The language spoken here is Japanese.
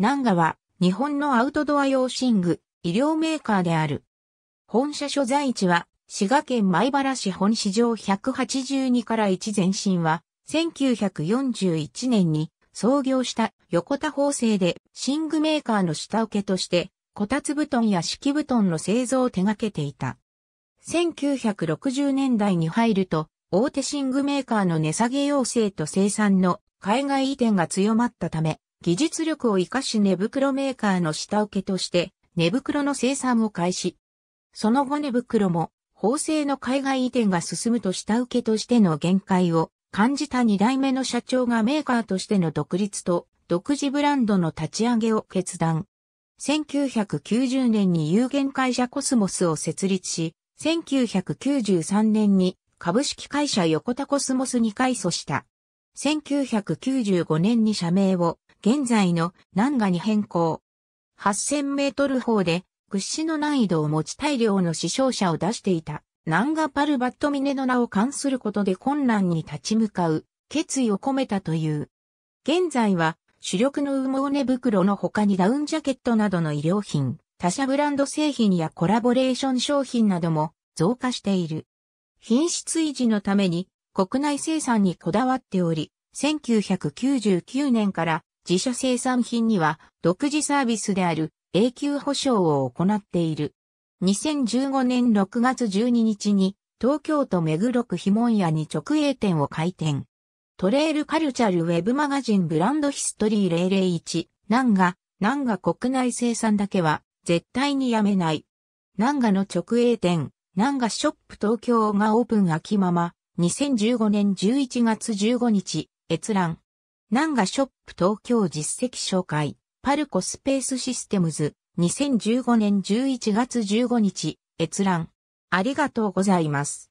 ナンガは日本のアウトドア用寝具、医療メーカーである。本社所在地は滋賀県米原市本市場182から1前身は1941年に創業した横田法制で寝具メーカーの下請けとしてこたつ布団や敷布団の製造を手掛けていた。1960年代に入ると大手寝具メーカーの値下げ要請と生産の海外移転が強まったため技術力を活かし寝袋メーカーの下請けとして寝袋の生産を開始。その後寝袋も法制の海外移転が進むと下請けとしての限界を感じた二代目の社長がメーカーとしての独立と独自ブランドの立ち上げを決断。1990年に有限会社コスモスを設立し、1993年に株式会社横田コスモスに改組した。1995年に社名を現在の南ガに変更。8000メートル砲で屈指の難易度を持ち大量の死傷者を出していた南ガ・パルバットミネの名を冠することで困難に立ち向かう決意を込めたという。現在は主力の羽毛寝袋の他にダウンジャケットなどの衣料品、他社ブランド製品やコラボレーション商品なども増加している。品質維持のために国内生産にこだわっており、1999年から自社生産品には独自サービスである永久保証を行っている。2015年6月12日に東京都目黒区ひもん屋に直営店を開店。トレイルカルチャルウェブマガジンブランドヒストリー001、ガ、が、ンが国内生産だけは絶対にやめない。ンがの直営店、ンがショップ東京がオープン秋まま、2015年11月15日、閲覧。ナンガショップ東京実績紹介、パルコスペースシステムズ、2015年11月15日、閲覧。ありがとうございます。